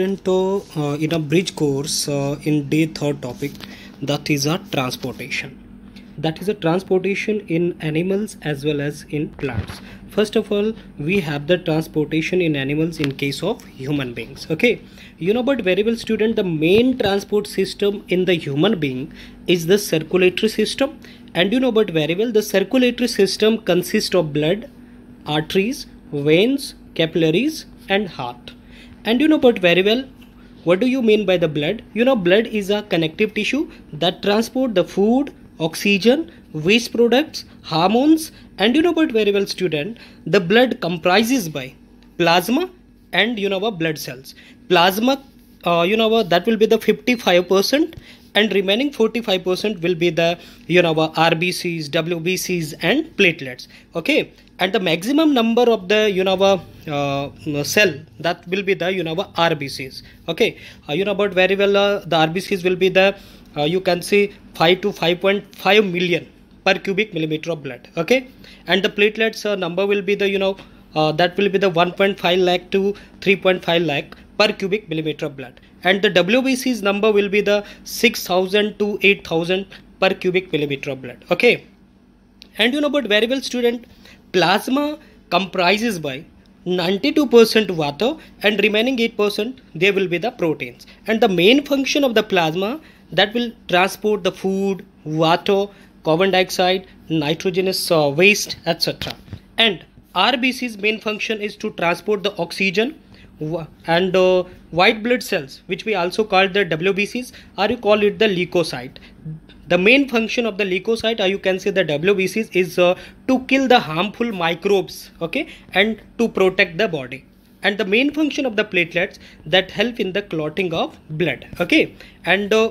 तो uh, in a bridge course uh, in day third topic that is a transportation that is a transportation in animals as well as in plants first of all we have the transportation in animals in case of human beings okay you know about well, student the main transport system in the human being is the circulatory system and you know about well, the circulatory system consists of blood arteries veins capillaries and heart and you know but very well what do you mean by the blood you know blood is a connective tissue that transport the food oxygen waste products hormones and you know but very well student the blood comprises by plasma and you know blood cells plasma uh, you know that will be the 55 percent and remaining 45% will be the you know rbcs wbcs and platelets okay and the maximum number of the you know uh, cell that will be the you know rbcs okay uh, you know about very well uh, the rbcs will be the uh, you can see 5 to 5.5 million per cubic millimeter of blood okay and the platelets uh, number will be the you know uh, that will be the 1.5 lakh to 3.5 lakh per cubic millimeter of blood and the WBC's number will be the 6000 to 8000 per cubic millimeter of blood okay and you know about variable student plasma comprises by 92% water and remaining 8% there will be the proteins and the main function of the plasma that will transport the food water carbon dioxide nitrogenous uh, waste etc and rbc's main function is to transport the oxygen and uh, white blood cells which we also call the WBCs or you call it the leukocyte. The main function of the leukocyte or you can say the WBCs is uh, to kill the harmful microbes okay and to protect the body and the main function of the platelets that help in the clotting of blood okay and uh,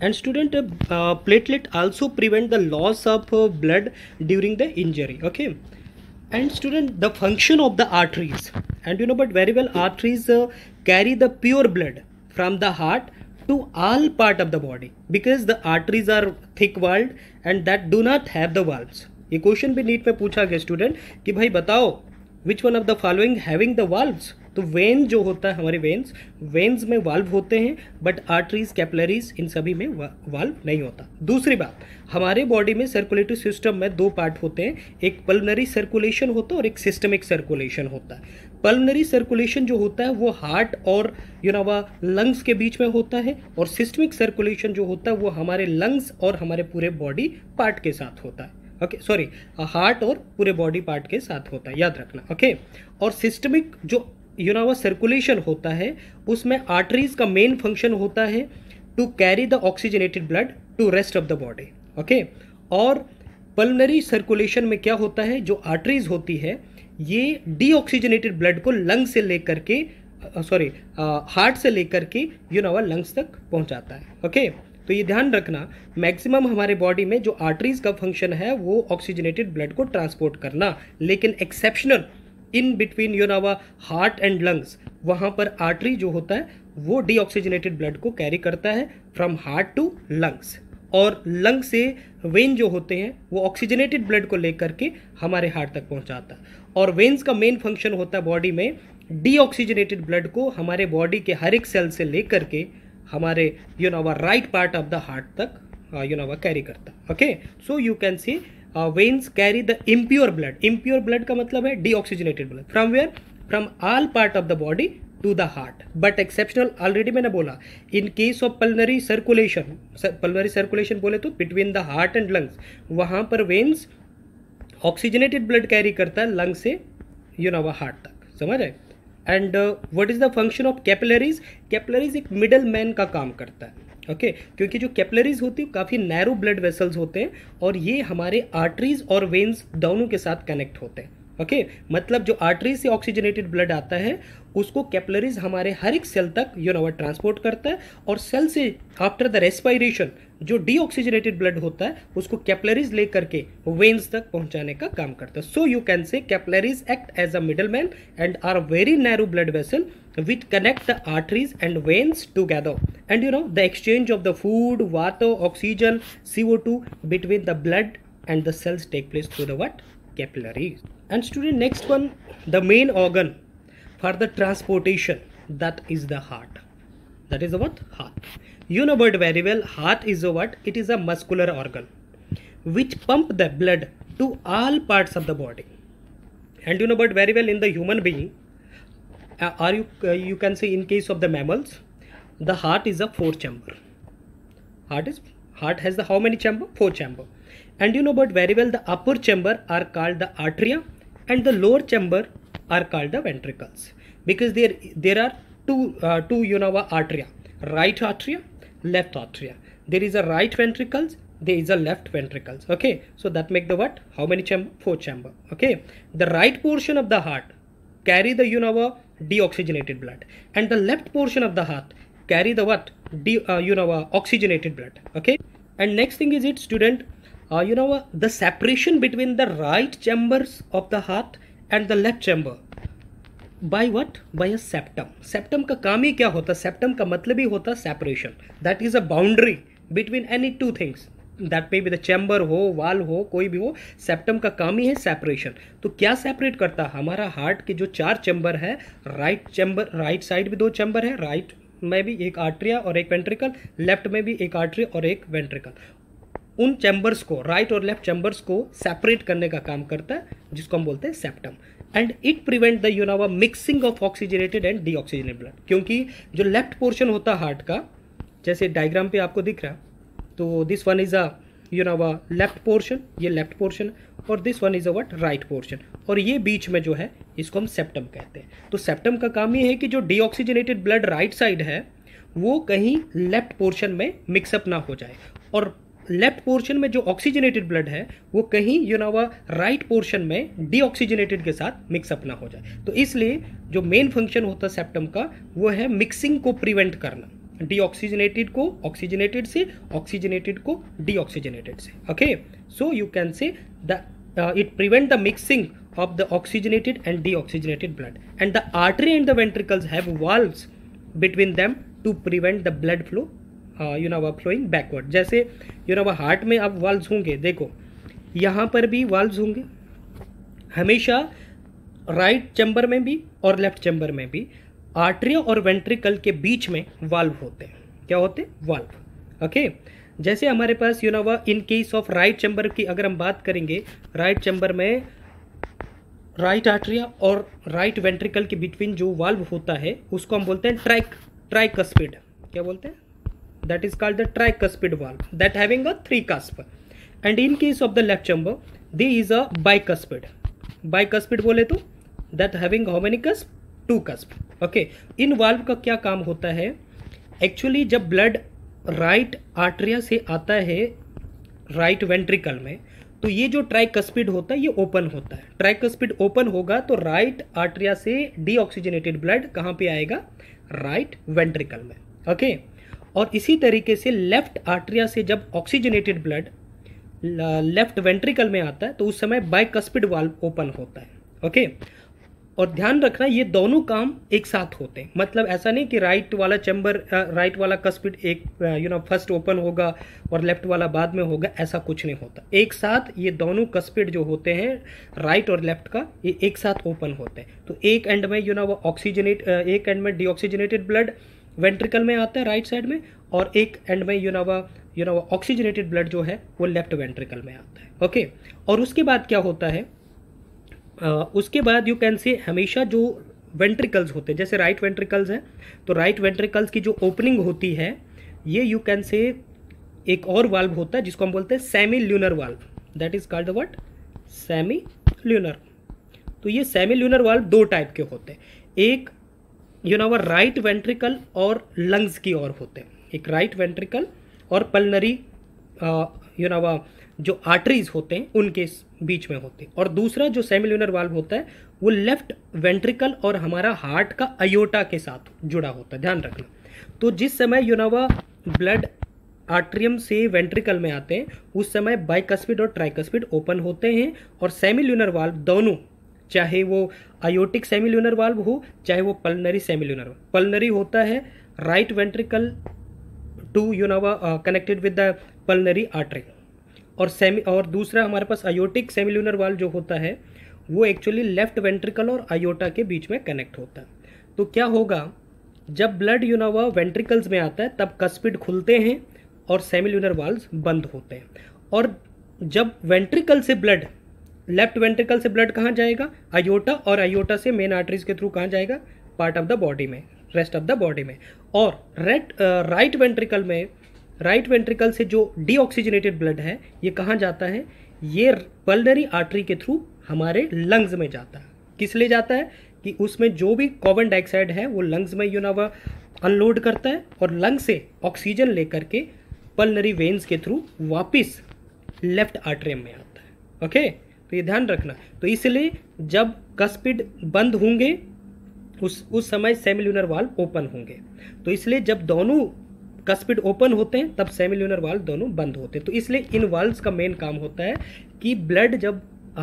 and student uh, platelet also prevent the loss of uh, blood during the injury okay and student the function of the arteries and you know but very well arteries uh, carry the pure blood from the heart to all part of the body because the arteries are thick walled and that do not have the valves ये question भी NEET में पूछा गया student कि भाई बताओ which one of the following having the valves तो vein जो होता है हमारे वेन्स वेन्स में वाल्व होते हैं बट आर्टरीज कैपलरीज इन सभी में वाल्व नहीं होता दूसरी बात हमारे बॉडी में सर्कुलेटरी सिस्टम में दो पार्ट होते हैं एक पल्नरी सर्कुलेशन होता है और एक सिस्टमिक सर्कुलेशन होता है पल्नरी सर्कुलेशन जो होता है वो हार्ट और यू नो वह लंग्स के बीच में होता है और सिस्टमिक सर्कुलेशन जो होता है वो हमारे लंग्स और हमारे पूरे बॉडी पार्ट के साथ होता है ओके सॉरी हार्ट और पूरे बॉडी पार्ट के साथ होता है याद रखना ओके और सिस्टमिक जो यू नो सर्कुलेशन होता है उसमें आर्टरीज का मेन फंक्शन होता है to carry the oxygenated blood to rest of the body okay और पल्मनरी सर्कुलेशन में क्या होता है जो आर्टरीज होती है ये डीऑक्सीजनेटेड ब्लड को लंग से लेकर के सॉरी uh, हार्ट uh, से लेकर के यू नो लंग्स तक पहुंचाता है ओके okay? तो ये ध्यान रखना मैक्सिमम हमारे बॉडी में जो आर्टरीज का फंक्शन है वो ऑक्सीजनेटेड ब्लड को ट्रांसपोर्ट करना लेकिन exceptional in between you know uh heart and lungs वहाँ पर आर्टरी जो होता है वो डीऑक्सीजनेटेड ब्लड को कैरी करता है फ्रॉम हार्ट टू लंग्स और लंग से वेन जो होते हैं वो ऑक्सीजनेटेड ब्लड को लेकर के हमारे हार्ट तक पहुंचाता है और वेन्स का मेन फंक्शन होता है बॉडी में डीऑक्सीजनेटेड ब्लड को हमारे बॉडी के हर एक सेल से लेकर के हमारे you know our right part of the heart तक यू नो अवर कैरी करता okay so you can see veins carry the impure blood impure blood का मतलब है oxygenated blood from where from all part of the body to the heart but exceptional already मैंने बोला in case of pulmonary circulation pulmonary circulation बोले तो between the heart and lungs वहाँ पर veins oxygenated blood carry करता है lung से you know heart तक समझ आए and what is the function of capillaries capillaries एक मिडल मैन का काम करता है ओके okay? क्योंकि जो कैपिलरीज होती है काफ़ी नैरो ब्लड वेसल्स होते हैं और ये हमारे आर्टरीज और वेन्स दोनों के साथ कनेक्ट होते हैं ओके okay? मतलब जो आर्टरी से ऑक्सीजनेटेड ब्लड आता है उसको कैपलरीज हमारे हर एक सेल तक यू नो ट्रांसपोर्ट करता है और सेल से आफ्टर द रेस्पायरेशन जो डीऑक्सीजनेटेड ब्लड होता है उसको कैपलरीज लेकर के वेन्स तक पहुंचाने का काम करता है so you can say capillaries act as a middle man and are very narrow blood vessel the arteries and veins together and you know the exchange of the food water oxygen see oxygen to between the blood and the cells take place through the what capillaries and student next one the main organ for the transportation that is the heart that is the what heart you know but very well heart is a what it is a muscular organ which pump the blood to all parts of the body and you know but very well in the human being uh, you uh, you can say in case of the mammals the heart is a four chamber heart is heart has the how many chamber four chamber and you know but very well the upper chamber are called the atria and the lower chamber are called the ventricles because there there are two uh, two you know arteria right atria left atria there is a right ventricles there is a left ventricles okay so that make the what how many chamber four chamber okay the right portion of the heart carry the you know deoxygenated blood and the left portion of the heart carry the what de, uh, you know oxygenated blood okay and next thing is it student uh, you know uh, the separation between the right chambers of the heart and the left chamber by what by a septum septum ka kaam hi kya hota septum ka matlab hi hota separation that is a boundary between any two things that may be the chamber हो wall हो कोई भी हो septum का काम ही है separation तो क्या सेपरेट करता है हमारा हार्ट के जो चार चैम्बर है राइट चैम्बर राइट साइड भी दो चैम्बर है राइट right में भी एक आर्ट्रिया और एक वेंट्रिकल लेफ्ट में भी एक आर्ट्रिया और एक वेंट्रिकल उन चैम्बर्स को राइट और लेफ्ट चैम्बर्स को सेपरेट करने का काम करता है जिसको हम बोलते हैं septum and it prevent the you know uh mixing of oxygenated and deoxygenated blood क्योंकि जो लेफ्ट पोर्शन होता है हार्ट का जैसे डायग्राम पे आपको दिख रहा है तो this one is a you know uh left portion ये लेफ्ट पोर्शन और this one is a what right portion और ये बीच में जो है इसको हम सेप्टम कहते हैं तो सेप्टम का काम ये है कि जो डीऑक्सीजनेटेड ब्लड राइट साइड है वो कहीं लेफ्ट पोर्शन में मिक्सअप ना हो जाए और लेफ्ट पोर्शन में जो ऑक्सीजनेटेड ब्लड है वो कहीं यू नो वह राइट पोर्शन में डीऑक्सीजनेटेड के साथ मिक्सअप ना हो जाए तो इसलिए जो मेन फंक्शन होता है सेप्टम का वो है मिक्सिंग को प्रिवेंट करना डीऑक्सीजनेटेड को ऑक्सीजनेटेड से ऑक्सीजनेटेड को डीऑक्सीजनेटेड से okay so you can say the it prevent the mixing of the oxygenated and deoxygenated blood and the artery and the ventricles have valves between them to prevent the blood flow you know uh flowing backward जैसे you know uh heart में अब valves होंगे देखो यहाँ पर भी valves होंगे हमेशा राइट right चैम्बर में भी और लेफ्ट चैम्बर में भी आर्ट्रिया और वेंट्रिकल के बीच में वाल्व होते हैं क्या होते हैं वाल्व ओके जैसे हमारे पास you know uh in case of right chamber की अगर हम बात करेंगे राइट चैम्बर में राइट आर्ट्रिया और राइट वेंट्रिकल के बिटवीन जो वाल्व होता है उसको हम बोलते हैं ट्राइक ट्राइक स्पीड क्या बोलते हैं that is called the tricuspid valve that having a three cusp and in case of the left chamber this is a bicuspid bicuspid bole to that having how many cusp two cusp okay in valve ka kya kaam hota hai actually jab blood right atria se aata hai right ventricle mein तो ये जो tricuspid होता है ये open होता है tricuspid open होगा तो राइट आर्ट्रिया से डीऑक्सीजनेटेड ब्लड कहाँ पे आएगा राइट वेंट्रिकल में ओके okay? और इसी तरीके से लेफ्ट आर्ट्रिया से जब ऑक्सीजनेटेड ब्लड लेफ्ट वेंट्रिकल में आता है तो उस समय बाइकस्पिड वाल्व ओपन होता है ओके और ध्यान रखना ये दोनों काम एक साथ होते हैं मतलब ऐसा नहीं कि राइट वाला चैम्बर राइट वाला कस्पिड एक यू नो फर्स्ट ओपन होगा और लेफ्ट वाला बाद में होगा ऐसा कुछ नहीं होता एक साथ ये दोनों कस्पिड जो होते हैं राइट और लेफ्ट का ये एक साथ ओपन होते हैं तो एक एंड में यू नो वो ऑक्सीजनेट एक एंड में डी ब्लड वेंट्रिकल में आता है राइट साइड में और एक एंड में यूनावा यूनावा ऑक्सीजनेटेड ब्लड जो है वो लेफ्ट वेंट्रिकल में आता है ओके और उसके बाद क्या होता है आ, उसके बाद यू कैन से हमेशा जो वेंट्रिकल्स होते हैं जैसे राइट वेंट्रिकल्स हैं तो राइट वेंट्रिकल्स की जो ओपनिंग होती है ये यू कैन से एक और वाल्व होता है जिसको हम बोलते हैं semilunar valve that is called what semilunar तो ये सेमी ल्यूनर वाल्व दो टाइप के होते हैं एक you know where right ventricle और लंग्स की ओर होते हैं एक राइट वेंट्रिकल और पल्नरी यू नो जो आर्टरीज होते हैं उनके बीच में होते हैं और दूसरा जो सेमिल्यूनर वाल्व होता है वो लेफ्ट वेंट्रिकल और हमारा हार्ट का अयोटा के साथ जुड़ा होता है ध्यान रखना तो जिस समय यूनावा ब्लड आर्ट्रियम से वेंट्रिकल में आते हैं उस समय बाइकस्पिड और ट्राइकस्पिड ओपन होते हैं और सेमिल्यूनर वाल्व दोनों चाहे वो आयोटिक सेमिल्यूनर वाल्व हो चाहे वो पल्नरी सेमिल्यूनर पल्नरी होता है right ventricle to you know uh connected with the pulmonary artery और सेमी और दूसरा हमारे पास आयोटिक सेमिल्यूनर वाल्व जो होता है वो एक्चुअली लेफ्ट वेंट्रिकल और आयोटा के बीच में कनेक्ट होता है तो क्या होगा जब ब्लड यूनावा वेंट्रिकल्स में आता है तब कस्पिड खुलते हैं और सेमिल्यूनर वाल्व बंद होते हैं और जब वेंट्रिकल से ब्लड लेफ्ट वेंट्रिकल से ब्लड कहाँ जाएगा आयोटा और आयोटा से मेन आर्टरीज के थ्रू कहाँ जाएगा पार्ट ऑफ द बॉडी में रेस्ट ऑफ द बॉडी में और रेड राइट वेंट्रिकल में राइट वेंट्रिकल से जो डीऑक्सीजनेटेड ब्लड है ये कहाँ जाता है ये पलनरी आर्टरी के थ्रू हमारे लंग्स में जाता है किस लिए जाता है कि उसमें जो भी कॉबन डाइऑक्साइड है वो लंग्स में यू ना अनलोड करता है और लंग से ऑक्सीजन लेकर के पल्नरी वेन्स के थ्रू वापिस लेफ्ट आर्ट्रियम में आता है ओके okay? तो ये ध्यान रखना तो इसलिए जब कस्पिड बंद होंगे उस उस समय सेमिल्यूनर वाल ओपन होंगे तो इसलिए जब दोनों कस्पिड ओपन होते हैं तब सेमिल्यूनर वाल दोनों बंद होते हैं तो इसलिए इन वाल्व का मेन काम होता है कि ब्लड जब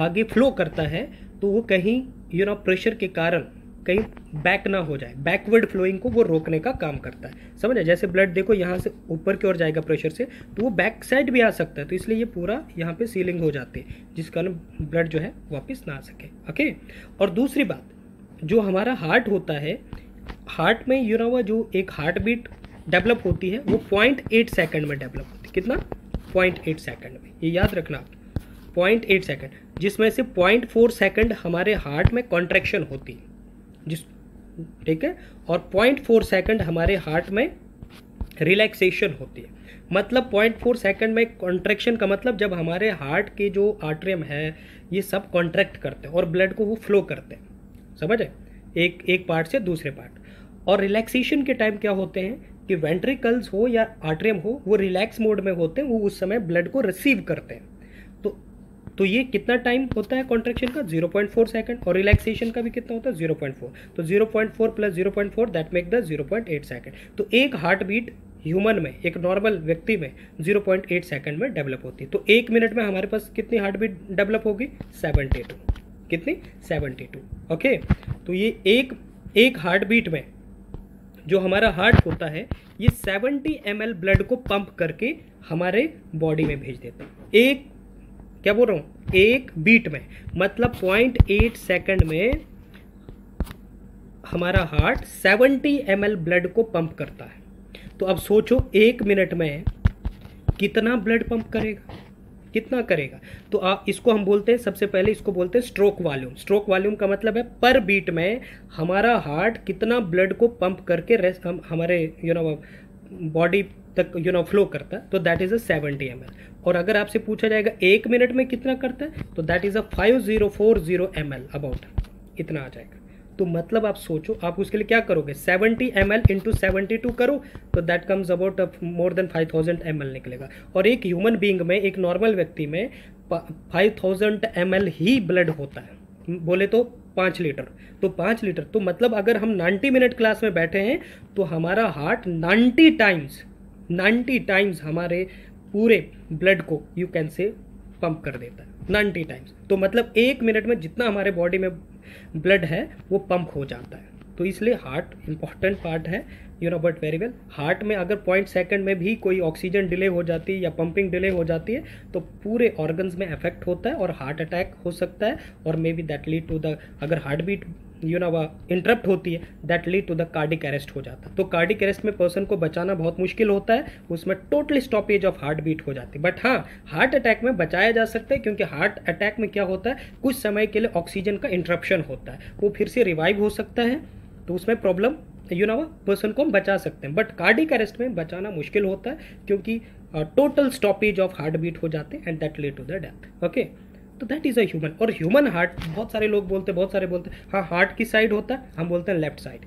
आगे फ्लो करता है तो वो कहीं यू नो प्रेशर के कारण कहीं बैक ना हो जाए बैकवर्ड फ्लोइंग को वो रोकने का काम करता है समझा जैसे ब्लड देखो यहाँ से ऊपर की ओर जाएगा प्रेशर से तो वो बैक साइड भी आ सकता है तो इसलिए ये पूरा यहाँ पे सीलिंग हो जाती है जिस कारण ब्लड जो है वापस ना आ सके ओके और दूसरी बात जो हमारा हार्ट होता है हार्ट में यू ना जो एक हार्ट बीट डेवलप होती है वो पॉइंट एट सेकेंड में डेवलप होती है कितना पॉइंट एट सेकेंड में ये याद रखना आप पॉइंट एट सेकेंड जिसमें से पॉइंट फोर सेकेंड हमारे हार्ट में कॉन्ट्रेक्शन होती है जिस ठीक है और पॉइंट फोर सेकेंड हमारे हार्ट में रिलैक्सेशन होती है मतलब पॉइंट फोर सेकेंड में कॉन्ट्रेक्शन का मतलब जब हमारे हार्ट के जो आर्ट्रियम है ये सब कॉन्ट्रैक्ट करते हैं और ब्लड को वो फ्लो करते हैं समझ है एक एक पार्ट से दूसरे पार्ट और रिलैक्सेशन के टाइम क्या होते हैं कि वेंट्रिकल्स हो या आर्ट्रियम हो वो रिलैक्स मोड में होते हैं वो उस समय ब्लड को रिसीव करते हैं तो ये कितना टाइम होता है कॉन्ट्रेक्शन का 0.4 सेकंड और रिलैक्सेशन का भी कितना होता है 0.4 तो 0.4 plus zero point four that make the eight second तो एक हार्ट बीट ह्यूमन में एक नॉर्मल व्यक्ति में 0.8 सेकंड में डेवलप होती है तो एक मिनट में हमारे पास कितनी हार्ट बीट डेवलप होगी टू कितनी टू ओके तो ये एक एक हार्ट बीट में जो हमारा हार्ट होता है ये 70 एम ब्लड को पंप करके हमारे बॉडी में भेज देता है एक क्या बोल रहा हूँ एक बीट में मतलब पॉइंट एट सेकेंड में हमारा हार्ट 70 एम ब्लड को पंप करता है तो अब सोचो एक मिनट में कितना ब्लड पंप करेगा कितना करेगा तो आ, इसको हम बोलते हैं सबसे पहले इसको बोलते हैं स्ट्रोक वॉल्यूम स्ट्रोक वॉल्यूम का मतलब है पर बीट में हमारा हार्ट कितना ब्लड को पंप करके रेस्ट हम हमारे यू नो बॉडी तक यू नो फ्लो करता है तो that is a seventy M और अगर आपसे पूछा जाएगा एक मिनट में कितना करता है तो that is a five zero four zero M L about इतना आ जाएगा तो मतलब आप सोचो आप उसके लिए क्या करोगे seventy M L into seventy two करो तो that comes about more than five thousand M L निकलेगा और एक ह्यूमन बींग में एक नॉर्मल व्यक्ति में फाइव थाउजेंड एम एल ही ब्लड होता है बोले तो पाँच लीटर तो पाँच लीटर तो मतलब अगर हम नाइन्टी मिनट क्लास में बैठे हैं तो हमारा heart ninety times ninety times हमारे पूरे ब्लड को यू कैन से पंप कर देता है नाइन्टी टाइम्स तो मतलब एक मिनट में जितना हमारे बॉडी में ब्लड है वो पंप हो जाता है तो इसलिए हार्ट इम्पॉर्टेंट पार्ट है you know but very well heart में अगर पॉइंट सेकंड में भी कोई ऑक्सीजन डिले हो जाती है या पंपिंग डिले हो जाती है तो पूरे ऑर्गन्स में इफेक्ट होता है और हार्ट अटैक हो सकता है और may be that lead to the अगर heart beat you know interrupt होती है that lead to the cardiac arrest हो जाता है तो कार्डिक अरेस्ट में पर्सन को बचाना बहुत मुश्किल होता है उसमें totally stoppage of heart beat हो जाती है बट हाँ हार्ट अटैक में बचाया जा सकता है क्योंकि हार्ट अटैक में क्या होता है कुछ समय के लिए ऑक्सीजन का इंटरप्शन होता है वो फिर से रिवाइव हो सकता है तो उसमें प्रॉब्लम यू ना पर्सन को हम बचा सकते हैं बट कार्डिक अरेस्ट में बचाना मुश्किल होता है क्योंकि total stoppage of heart beat हो जाते हैं and that lead to the death okay तो दैट इज़ अ ह्यूमन और ह्यूमन हार्ट बहुत सारे लोग बोलते हैं बहुत सारे बोलते हैं हाँ हार्ट की साइड होता है हम बोलते हैं लेफ्ट साइड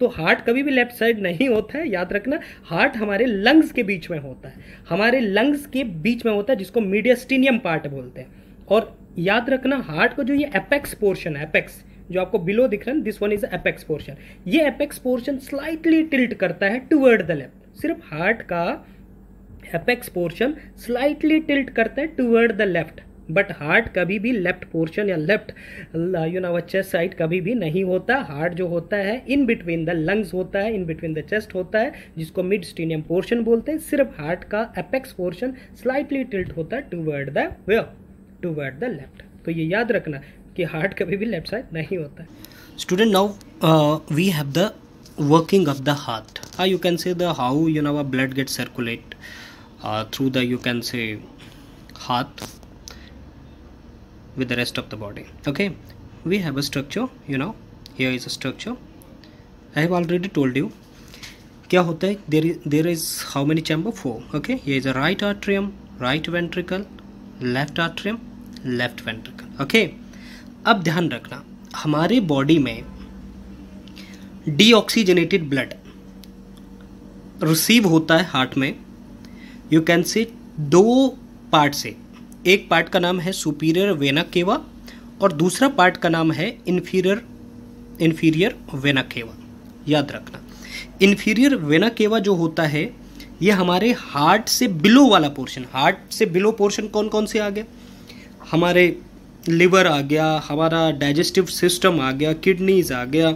तो हार्ट कभी भी लेफ्ट साइड नहीं होता है याद रखना हार्ट हमारे लंग्स के बीच में होता है हमारे लंग्स के बीच में होता है जिसको मीडियस्टिनियम पार्ट बोलते हैं और याद रखना हार्ट का जो ये एपेक्स पोर्शन है एपेक्स जो आपको बिलो दिख रहा है this one is apex portion ये एपेक्स पोर्शन स्लाइटली टिल्ट करता है टूवर्ड द लेफ्ट सिर्फ हार्ट का एपेक्स पोर्शन स्लाइटली टिल्ट करता है toward the left but heart कभी भी लेफ्ट पोर्शन या left you know chest side कभी भी नहीं होता हार्ट जो होता है इन बिटवीन द लंग्स होता है इन बिटवीन द चेस्ट होता है जिसको मिड स्टीनियम पोर्शन बोलते हैं सिर्फ हार्ट का एपेक्स पोर्शन स्लाइटली टिल्ट होता है toward the toward the left तो ये याद रखना कि हार्ट कभी भी लेफ्ट साइड नहीं होता है student now we have the working of the heart hi you can say the how you now blood get circulate through the you can say heart with the rest of the body okay we have a structure you know here is a structure I have already told you क्या होता है there is there is how many chamber four okay ये is a right atrium right ventricle left atrium left ventricle okay अब ध्यान रखना हमारे body में deoxygenated blood receive होता है हार्ट में यू कैन से दो पार्ट से एक पार्ट का नाम है सुपीरियर वेना केवा और दूसरा पार्ट का नाम है इन्फीरियर इन्फीरियर वेना केवा याद रखना इन्फीरियर वेना केवा जो होता है ये हमारे हार्ट से बिलो वाला पोर्शन हार्ट से बिलो पोर्शन कौन कौन से आ गए हमारे लिवर आ गया हमारा डाइजेस्टिव सिस्टम आ गया किडनीज आ गया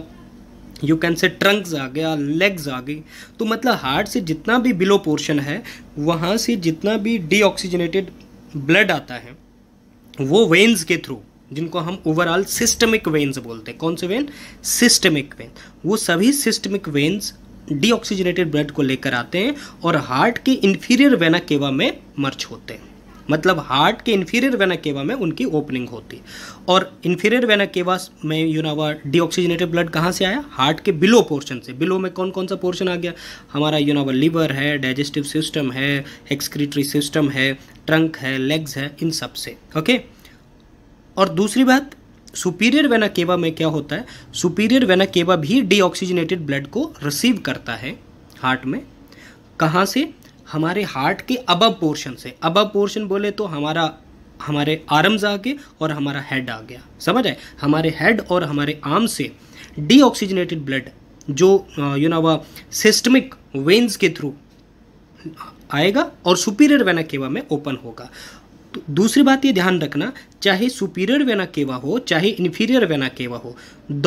यू कैन से ट्रंक्स आ गया लेग्स आ गई तो मतलब हार्ट से जितना भी बिलो पोर्शन है वहाँ से जितना भी डीऑक्सीजनेटेड ब्लड आता है वो वेन्स के थ्रू जिनको हम ओवरऑल सिस्टमिक वेन्स बोलते हैं कौन से वेन सिस्टमिक वेन वो सभी सिस्टमिक वेन्स डीऑक्सीजनेटेड ब्लड को लेकर आते हैं और हार्ट के इन्फीरियर वेना केवा में मर्च होते हैं मतलब हार्ट के इन्फीरियर वेना केवा में उनकी ओपनिंग होती और इन्फीरियर वेना केवा में यू यूनावा डीऑक्सीजनेटेड ब्लड कहाँ से आया हार्ट के बिलो पोर्शन से बिलो में कौन कौन सा पोर्शन आ गया हमारा यू यूनावा लीवर है डाइजेस्टिव सिस्टम है एक्सक्रीटरी सिस्टम है ट्रंक है लेग्स है इन सब से ओके और दूसरी बात सुपीरियर वेना केवा में क्या होता है सुपीरियर वेना केवा भी डीऑक्सीजनेटेड ब्लड को रिसीव करता है हार्ट में कहाँ से हमारे हार्ट के अबब पोर्शन से अबब पोर्शन बोले तो हमारा हमारे आर्म्स आ गए और हमारा हेड आ गया समझ आए हमारे हेड और हमारे आर्म से डीऑक्सीजनेटेड ब्लड जो यू नो वह सिस्टमिक वेन्स के थ्रू आएगा और सुपीरियर वेना केवा में ओपन होगा तो दूसरी बात ये ध्यान रखना चाहे सुपीरियर वेना केवा हो चाहे इन्फीरियर वेना केवा हो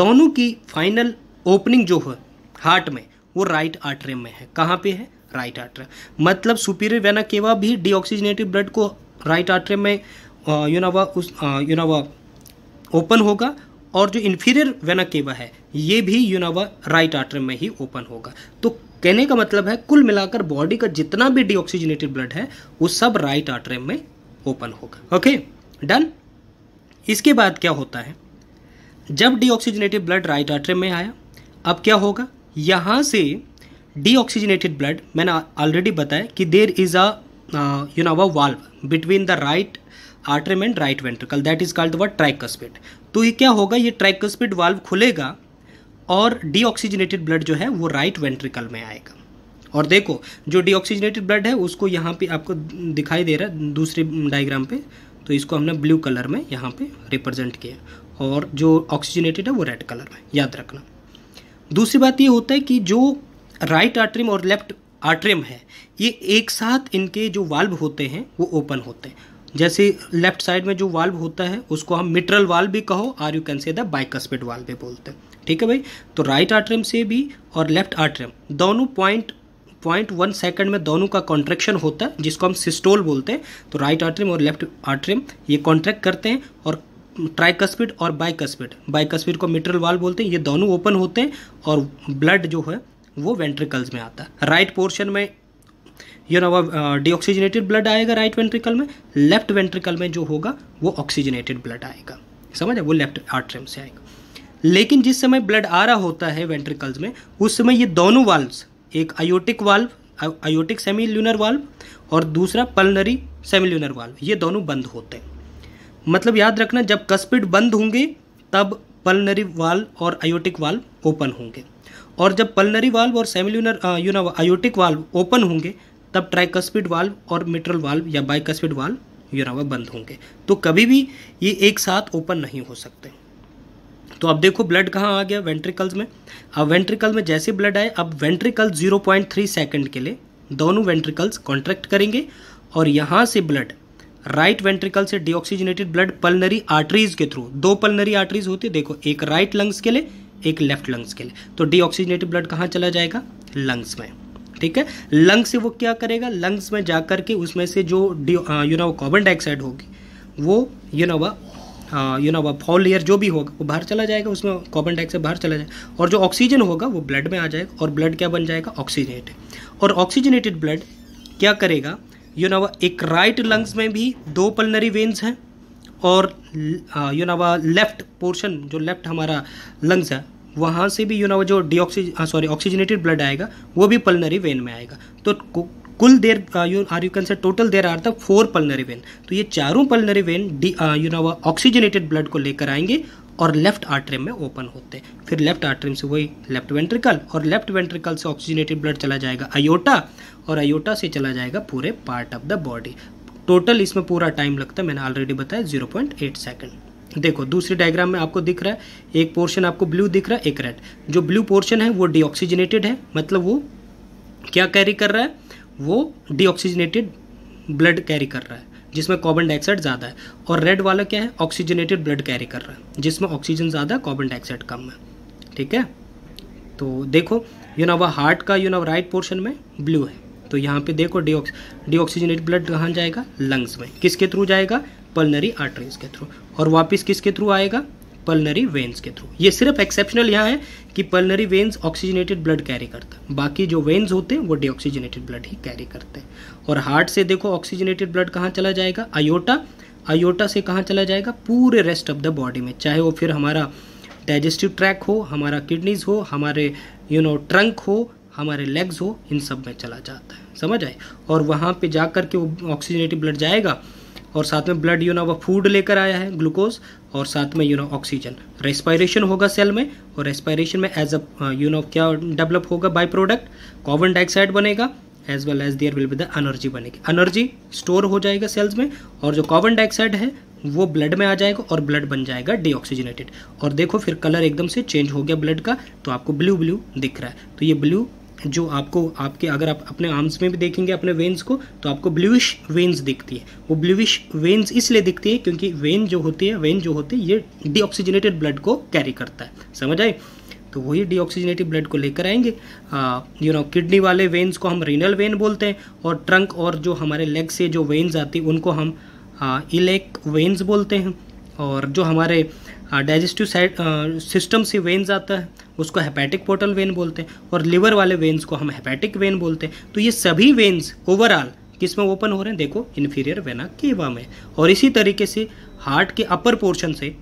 दोनों की फाइनल ओपनिंग जो है हार्ट में वो राइट आर्टरी में है कहाँ पे है राइट आट्रिया मतलब सुपीरियर वेना केवा भी डीऑक्सीजनेटिव ब्लड को राइट आर्ट्रे में यू ना वह उस यू ना वह ओपन होगा और जो इन्फीरियर वेना केवा है ये भी यू ना वह राइट आर्ट्रे में ही ओपन होगा तो कहने का मतलब है कुल मिलाकर बॉडी का जितना भी डीऑक्सीजनेटेड ब्लड है वो सब राइट आर्ट्रे में ओपन होगा ओके डन इसके बाद क्या होता है जब डीऑक्सीजनेटेड ब्लड राइट आर्ट्रे में आया अब क्या होगा यहाँ से डीऑक्सीजनेटेड ब्लड मैंने ऑलरेडी बताया कि there is a you know a valve between the right atrium and right ventricle that is called uh tricuspid तो ये क्या होगा ये ट्राइकस्पिड वाल्व खुलेगा और डीऑक्सीजनेटेड ब्लड जो है वो राइट वेंट्रिकल में आएगा और देखो जो डीऑक्सीजनेटेड ब्लड है उसको यहाँ पे आपको दिखाई दे रहा है दूसरे डायग्राम पे तो इसको हमने ब्लू कलर में यहाँ पे रिप्रेजेंट किया और जो ऑक्सीजनेटेड है वो रेड कलर में याद रखना दूसरी बात ये होता है कि जो राइट आर्ट्रियम और लेफ्ट आर्ट्रियम है ये एक साथ इनके जो वाल्व होते हैं वो ओपन होते हैं जैसे लेफ्ट साइड में जो वाल्व होता है उसको हम मिट्रल वाल्व भी कहो or you can say the bicuspid valve भी बोलते हैं ठीक है भाई तो राइट आर्ट्रियम से भी और लेफ्ट आर्ट्रियम दोनों पॉइंट पॉइंट वन सेकेंड में दोनों का कॉन्ट्रेक्शन होता है जिसको हम सिस्टोल बोलते हैं तो राइट आर्ट्रियम और लेफ्ट आर्ट्रियम ये कॉन्ट्रैक्ट करते हैं और ट्राइकस्पिड और बाइकस्पिड बाइकस्पिड को मिट्रल वाल्व बोलते हैं ये दोनों ओपन होते हैं और ब्लड जो है वो वेंट्रिकल्स में आता है राइट पोर्शन में यू नो डीऑक्सीजनेटेड ब्लड आएगा राइट वेंट्रिकल में लेफ्ट वेंट्रिकल में जो होगा वो ऑक्सीजनेटेड ब्लड आएगा समझ है वो लेफ्ट आर्ट्रियम से आएगा लेकिन जिस समय ब्लड आ रहा होता है वेंट्रिकल्स में उस समय ये दोनों वाल्व्स एक aortic valve aortic semilunar valve और दूसरा पलनरी सेमी ल्यूनर वाल्व ये दोनों बंद होते हैं मतलब याद रखना जब कस्पिड बंद होंगे तब पलनरी वाल्व और आयोटिक वाल्व ओपन होंगे और जब पलनरी वाल्व और सेमिल्यूनर यूना आयोटिक वाल्व ओपन होंगे तब ट्राइकस्पिड वाल्व और मिट्रल वाल्व या बाइकस्पिड वाल्व यूनावा बंद होंगे तो कभी भी ये एक साथ ओपन नहीं हो सकते तो अब देखो ब्लड कहाँ आ गया वेंट्रिकल्स में अब वेंट्रिकल में जैसे ब्लड आए अब वेंट्रिकल 0.3 सेकेंड के लिए दोनों वेंट्रिकल्स कॉन्ट्रैक्ट करेंगे और यहाँ से ब्लड राइट वेंट्रिकल से डिऑक्सीजनेटेड ब्लड पल्नरी आर्टरीज के थ्रू दो पल्नरी आर्टरीज होती है देखो एक राइट लंग्स के लिए एक लेफ्ट लंग्स के लिए तो डीऑक्सीजनेटेड ब्लड कहाँ चला जाएगा लंग्स में ठीक है लंग्स से वो क्या करेगा लंग्स में जा करके के उसमें से जो यू नो कार्बन डाइऑक्साइड होगी वो you know you know fall layer जो भी होगा वो बाहर चला जाएगा उसमें कार्बन डाइऑक्साइड बाहर चला जाएगा और जो ऑक्सीजन होगा वो ब्लड में आ जाएगा और ब्लड क्या बन जाएगा ऑक्सीजनेटेड और ऑक्सीजनेटेड ब्लड क्या करेगा यू नो एक राइट लंग्स में भी दो पल्नरी वेन्स हैं और यू ना लेफ्ट पोर्शन जो लेफ्ट हमारा लंग्स है वहाँ से भी यू ना जो डी सॉरी ऑक्सीजनेटेड ब्लड आएगा वो भी पल्नरी वेन में आएगा तो कुल there you are you can say total there are था फोर पल्नरी वेन तो ये चारों पल्नरी वेन डी यू ना ऑक्सीजनेटेड ब्लड को लेकर आएंगे और लेफ्ट आर्ट्रियम में ओपन होते हैं फिर लेफ्ट आर्ट्रियम से वही लेफ्ट वेंट्रिकल और लेफ्ट वेंट्रिकल से ऑक्सीजनेटेड ब्लड चला जाएगा आयोटा और आयोटा से चला जाएगा पूरे part of the body total इसमें पूरा टाइम लगता है मैंने ऑलरेडी बताया जीरो पॉइंट एट सेकेंड देखो दूसरे डायग्राम में आपको दिख रहा है एक पोर्शन आपको ब्लू दिख रहा है एक रेड जो ब्लू पोर्शन है वो डीऑक्सीजनेटेड है मतलब वो क्या कैरी कर रहा है वो डिऑक्सीजनेटेड ब्लड कैरी कर रहा है जिसमें कार्बन डाइऑक्साइड ज़्यादा है और रेड वाला क्या है ऑक्सीजनेटेड ब्लड कैरी कर रहा है जिसमें ऑक्सीजन ज़्यादा कार्बन डाइऑक्साइड कम है ठीक है तो देखो यू नो वह हार्ट का यू नो राइट पोर्शन में ब्लू है तो यहाँ पे देखो डिऑक्सीजनेट ब्लड कहाँ जाएगा लंग्स में किसके थ्रू जाएगा पल्नरी आर्टरीज के थ्रू और वापस किसके थ्रू आएगा पल्नरी वेन्स के थ्रू ये सिर्फ एक्सेप्शनल यहाँ है कि pulmonary veins oxygenated blood carry करता है बाकी जो वेन्स होते हैं वो डिऑक्सीजनेटेड ब्लड ही कैरी करते हैं और हार्ट से देखो ऑक्सीजनेटेड ब्लड कहाँ चला जाएगा आयोटा आयोटा से कहाँ चला जाएगा पूरे रेस्ट ऑफ द बॉडी में चाहे वो फिर हमारा डाइजेस्टिव ट्रैक हो हमारा किडनीज हो हमारे यू नो ट्रंक हो हमारे लेग्स हो इन सब में चला जाता है समझ आए और वहाँ पे जा कर के वो ऑक्सीजनेटिव ब्लड जाएगा और साथ में ब्लड यू ना वह फूड लेकर आया है ग्लूकोज और साथ में यू नो ऑक्सीजन रेस्पायरेशन होगा सेल में और रेस्पायरेशन में एज अ यू नो क्या डेवलप होगा बाय प्रोडक्ट कार्बन डाइऑक्साइड बनेगा as well as there will be the energy बनेगी एनर्जी स्टोर हो जाएगा सेल्स में और जो कार्बन डाइऑक्साइड है वो ब्लड में आ जाएगा और ब्लड बन जाएगा डीऑक्सीजनेटेड और देखो फिर कलर एकदम से चेंज हो गया ब्लड का तो आपको ब्लू ब्लू दिख रहा है तो ये ब्लू जो आपको आपके अगर आप अपने आर्म्स में भी देखेंगे अपने वेन्स को तो आपको ब्लूइश वेन्स दिखती है वो ब्लूइश वेन्स इसलिए दिखती है क्योंकि वेन जो होती है वेन जो होती है ये डीऑक्सीजनेटेड ब्लड को कैरी करता है समझ आए तो वही डीऑक्सीजनेटेड ब्लड को लेकर आएंगे यू नो किडनी वाले वेन्स को हम रीनल वेन बोलते हैं और ट्रंक और जो हमारे लेग से जो वेन्स आती हैं उनको हम इलेक वेन्स बोलते हैं और जो हमारे डाइजेस्टिव साइड सिस्टम से वेन्स आता है उसको हेपेटिक पोर्टल वेन बोलते हैं और लिवर वाले वेन्स को हम हेपेटिक वेन बोलते हैं तो ये सभी वेन्स ओवरऑल किस में ओपन हो रहे हैं देखो इन्फीरियर वेना केवा में और इसी तरीके से हार्ट के अपर पोर्शन से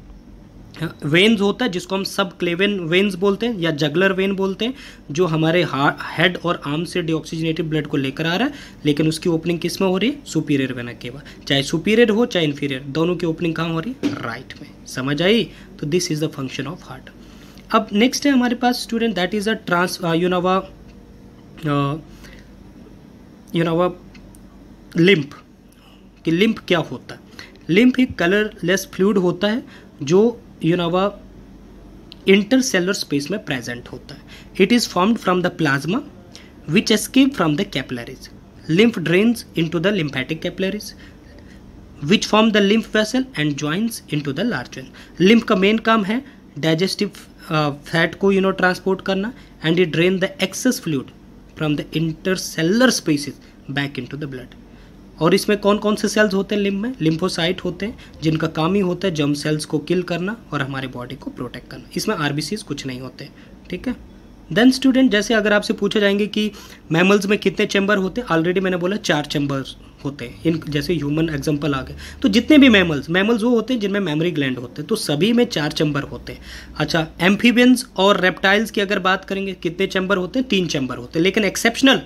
वेन्स हाँ, होता है जिसको हम सब क्लेवेन वेन्स बोलते हैं या जगलर वेन बोलते हैं जो हमारे हेड और आर्म से डिऑक्सीजनेटेड ब्लड को लेकर आ रहा है लेकिन उसकी ओपनिंग किस में हो रही है सुपीरियर वेना केवा चाहे सुपीरियर हो चाहे इन्फीरियर दोनों की ओपनिंग कहाँ हो रही है राइट में समझ आई तो this is the function of heart अब नेक्स्ट है हमारे पास student that is a trans यूनोवा यूनोवा लिम्प कि लिम्प क्या होता है लिम्प एक कलरलेस फ्लूड होता है जो यूनोवा इंटरसेलर स्पेस में प्रेजेंट होता है it is formed from the plasma which escape from the capillaries drains in to the lymphatic capillaries which form the lymph vessel and joins in to the larger lymph का मेन काम है digestive fat uh, को you know transport करना and ये drain the excess fluid from the intercellular spaces back in to the blood और इसमें कौन कौन से सेल्स होते हैं लिम्ब में लिम्फोसाइट होते हैं जिनका काम ही होता है जम सेल्स को किल करना और हमारे बॉडी को प्रोटेक्ट करना इसमें आर कुछ नहीं होते ठीक है देन स्टूडेंट जैसे अगर आपसे पूछा जाएंगे कि मैमल्स में कितने चैम्बर होते हैं ऑलरेडी मैंने बोला चार चैम्बर्स होते हैं इन जैसे ह्यूमन एग्जाम्पल आ गए तो जितने भी मैमल्स मैमल्स वो होते हैं जिनमें मेमोरी ग्लैंड होते हैं तो सभी में चार चैम्बर होते हैं अच्छा एम्फीबियंस और रेप्टाइल्स की अगर बात करेंगे कितने चैम्बर होते हैं तीन चैम्बर होते हैं लेकिन exceptional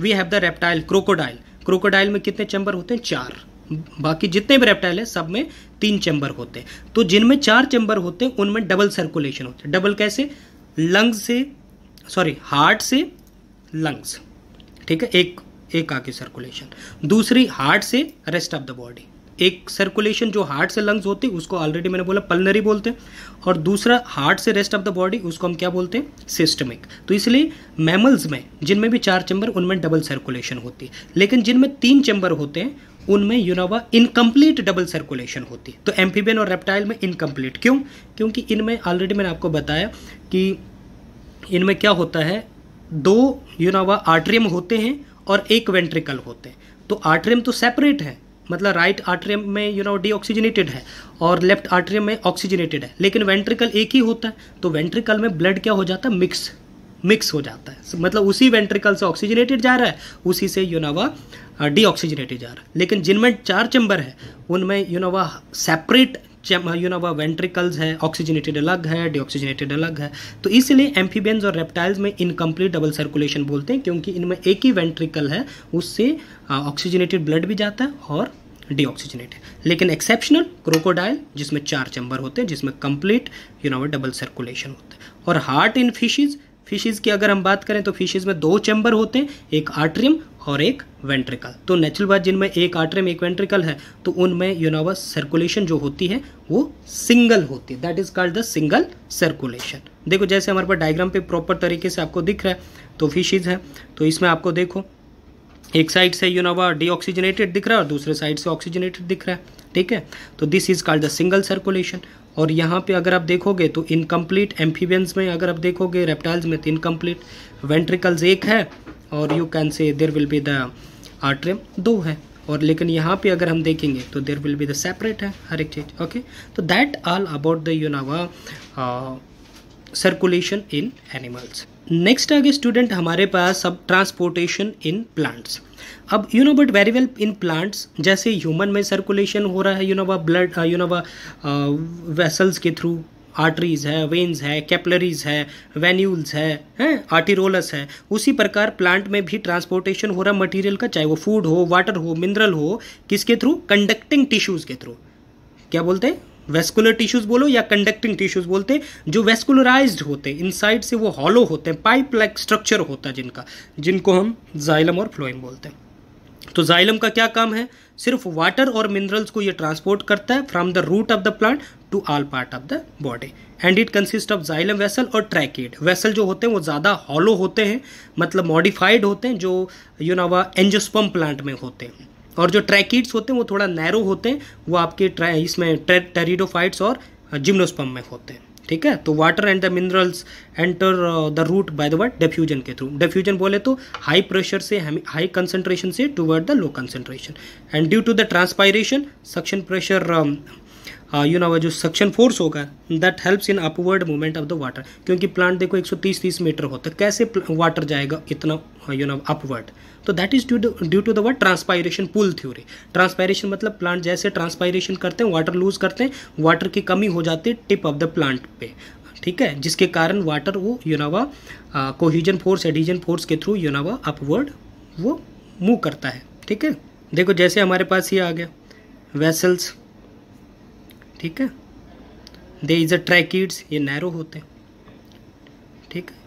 we have the reptile crocodile crocodile में कितने चैम्बर होते हैं चार बाकी जितने भी रेप्टाइल है सब में तीन चैम्बर होते हैं तो जिनमें चार चैम्बर होते हैं उनमें डबल सर्कुलेशन होते हैं डबल कैसे लंग्स से सॉरी हार्ट से लंग्स ठीक है एक एक आगे सर्कुलेशन दूसरी हार्ट से रेस्ट ऑफ द बॉडी एक सर्कुलेशन जो हार्ट से लंग्स होते उसको ऑलरेडी मैंने बोला पल्नरी बोलते हैं और दूसरा हार्ट से रेस्ट ऑफ द बॉडी उसको हम क्या बोलते हैं सिस्टमिक तो इसलिए मैमल्स में जिनमें भी चार चैम्बर उनमें डबल सर्कुलेशन होती है लेकिन जिनमें तीन चैम्बर होते हैं उनमें यूनावा इनकम्प्लीट डबल सर्कुलेशन होती है तो एम्फीबियन और रेप्टाइल में इनकम्प्लीट क्यों क्योंकि इनमें ऑलरेडी मैंने आपको बताया कि इनमें क्या होता है दो यूनावा आर्ट्रियम होते हैं और एक वेंट्रिकल होते हैं तो आर्ट्रियम तो सेपरेट है मतलब राइट आर्ट्रियम में यू नो डीऑक्सीजनेटेड है और लेफ्ट आर्ट्रियम में ऑक्सीजनेटेड है लेकिन वेंट्रिकल एक ही होता है तो वेंट्रिकल में ब्लड क्या हो जाता है मिक्स मिक्स हो जाता है मतलब उसी वेंट्रिकल से ऑक्सीजनेटेड जा रहा है उसी से यूनोवा डीऑक्सीजनेटेड uh, जा रहा है लेकिन जिनमें चार चैम्बर है उनमें यूनोवा सेपरेट यू नो वह वेंट्रिकल्स है ऑक्सीजनेटेड अलग है डीऑक्सीजनेटेड अलग है तो इसलिए एम्फीबियंस और रेप्टाइल्स में इनकम्प्लीट डबल सर्कुलेशन बोलते हैं क्योंकि इनमें एक ही वेंट्रिकल है उससे ऑक्सीजनेटेड ब्लड भी जाता है और डीऑक्सीजनेट लेकिन एक्सेप्शनल क्रोकोडाइल जिसमें चार चैम्बर होते हैं जिसमें complete you know double circulation होता है और हार्ट इन फिशिज़ फिशेज़ की अगर हम बात करें तो फिशेज़ में दो चैम्बर होते हैं एक आर्ट्रियम और एक वेंट्रिकल तो नेचुरल बात जिनमें एक आर्ट्रियम एक वेंट्रिकल है तो उनमें यूनावा सर्कुलेशन जो होती है वो सिंगल होती है that is called the single circulation देखो जैसे हमारे पास डायग्राम पे प्रॉपर तरीके से आपको दिख रहा है तो फिशेज़ है तो इसमें आपको देखो एक साइड से यूनावा डीऑक्सीजनेटेड दिख रहा है और दूसरे साइड से ऑक्सीजनेटेड दिख रहा है ठीक है तो this is called the single circulation और यहाँ पे अगर आप देखोगे तो इनकम्प्लीट एम्फीबियंस में अगर आप देखोगे रेप्टाइल्स में तो इनकम्प्लीट वेंट्रिकल्स एक है और you can say there will be the atrium दो है और लेकिन यहाँ पे अगर हम देखेंगे तो there will be the separate है हर एक चीज़ ओके तो दैट ऑल अबाउट द यूनावा सर्कुलेशन इन एनिमल्स नेक्स्ट आगे स्टूडेंट हमारे पास अब ट्रांसपोर्टेशन इन प्लांट्स अब you know but very well in plants जैसे ह्यूमन में सर्कुलेशन हो रहा है यू नो वा ब्लड यू नो वा वेसल्स के थ्रू आर्टरीज है वेन्स है कैपलरीज है वेन्यूल्स है हैं आर्टिरोलस है उसी प्रकार प्लांट में भी ट्रांसपोर्टेशन हो रहा मटीरियल का चाहे वो फूड हो वाटर हो मिनरल हो किसके थ्रू कंडक्टिंग टिश्यूज़ के थ्रू क्या बोलते हैं वेस्कुलर टिश्यूज बोलो या कंडक्टिंग टिश्यूज बोलते हैं जो वेस्कुलराइज होते हैं इनसाइड से वो हॉलो होते हैं पाइप लाइक स्ट्रक्चर होता है जिनका जिनको हम जाइलम और फ्लोइम बोलते हैं तो जाइलम का क्या काम है सिर्फ वाटर और मिनरल्स को ये ट्रांसपोर्ट करता है from the root of the plant to all part of the body and it consist of xylem vessel और ट्रैकेड वेसल जो होते हैं वो ज़्यादा हॉलो होते हैं मतलब मॉडिफाइड होते हैं जो यू नो एंजोस्पम प्लांट में होते हैं और जो ट्रैकिड्स होते हैं वो थोड़ा नैरो होते हैं वो आपके इसमें टेरिडोफाइट्स और जिम्नोस्पम में होते हैं ठीक है तो water and the minerals enter the root by the word diffusion के थ्रू डिफ्यूजन बोले तो हाई प्रेशर से हाई कंसनट्रेशन से toward the low concentration and due to the transpiration suction pressure you हाँ, ना जो सक्शन फोर्स होगा that helps in upward movement of the water क्योंकि प्लांट देखो 130 30 मीटर होता है कैसे वाटर जाएगा इतना यू ना अपवर्ड तो that is due to the word transpiration pull theory transpiration मतलब प्लांट जैसे ट्रांसपायरेशन करते हैं वाटर लूज करते हैं वाटर की कमी हो जाती है टिप ऑफ द प्लांट पे ठीक है जिसके कारण वाटर वो यूनावा कोहिजन फोर्स एडिजन फोर्स के थ्रू यूनावा अपवर्ड वो मूव करता है ठीक है देखो जैसे हमारे पास ये आ गया वेसल्स ठीक है दे इज अ ट्रैकिड्स ये नैरो होते हैं ठीक है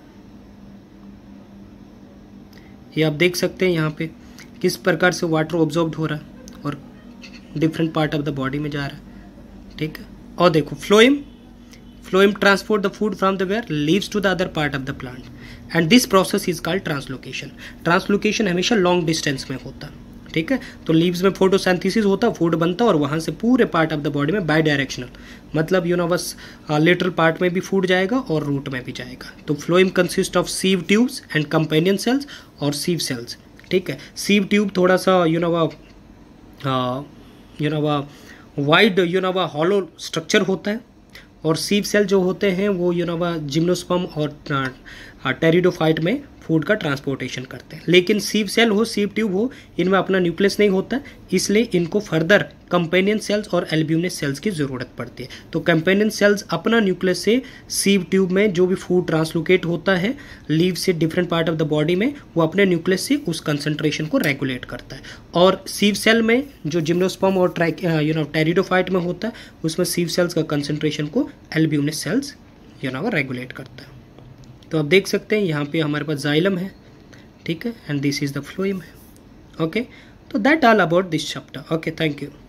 ये आप देख सकते हैं यहाँ पे किस प्रकार से वाटर ऑब्जॉर्ब हो रहा है और different part of the body में जा रहा है ठीक है और देखो phloem phloem transport the food from the where leaves to the other part of the plant and this process is called translocation translocation हमेशा लॉन्ग डिस्टेंस में होता है ठीक है तो लीव्स में फोटोसेंथिसिस होता है फूड बनता और वहाँ से पूरे पार्ट ऑफ द बॉडी में बाई डायरेक्शनल मतलब यू नो बस लेटरल पार्ट में भी फूड जाएगा और रूट में भी जाएगा तो phloem consist of sieve tubes and companion cells और सीव सेल्स ठीक है सीव ट्यूब थोड़ा सा यू नो वा यू नो वा वाइड यू नो वा हॉलो स्ट्रक्चर होता है और सीव सेल जो होते हैं वो यू नो वा जिम्नोस्पम और टेरिडोफाइट में फूड का ट्रांसपोर्टेशन करते हैं लेकिन सीव सेल हो सीव ट्यूब हो इनमें अपना न्यूक्लियस नहीं होता इसलिए इनको फर्दर कंपेनियन सेल्स और एल्ब्यूमिनस सेल्स की ज़रूरत पड़ती है तो कंपेनियन सेल्स अपना न्यूक्लियस से सीव ट्यूब में जो भी फूड ट्रांसलोकेट होता है लीव से different part of the body में वो अपने न्यूक्लियस से उस कंसनट्रेशन को रेगुलेट करता है और सीव सेल में जो जिम्नोस्पम और ट्रैक यू नो टेरिडोफाइट में होता है उसमें सीव सेल्स का कंसनट्रेशन को albuminous cells you know regulate करता है तो आप देख सकते हैं यहाँ पे हमारे पास जाइलम है ठीक है and this is the phloem है ओके तो that all about this chapter okay thank you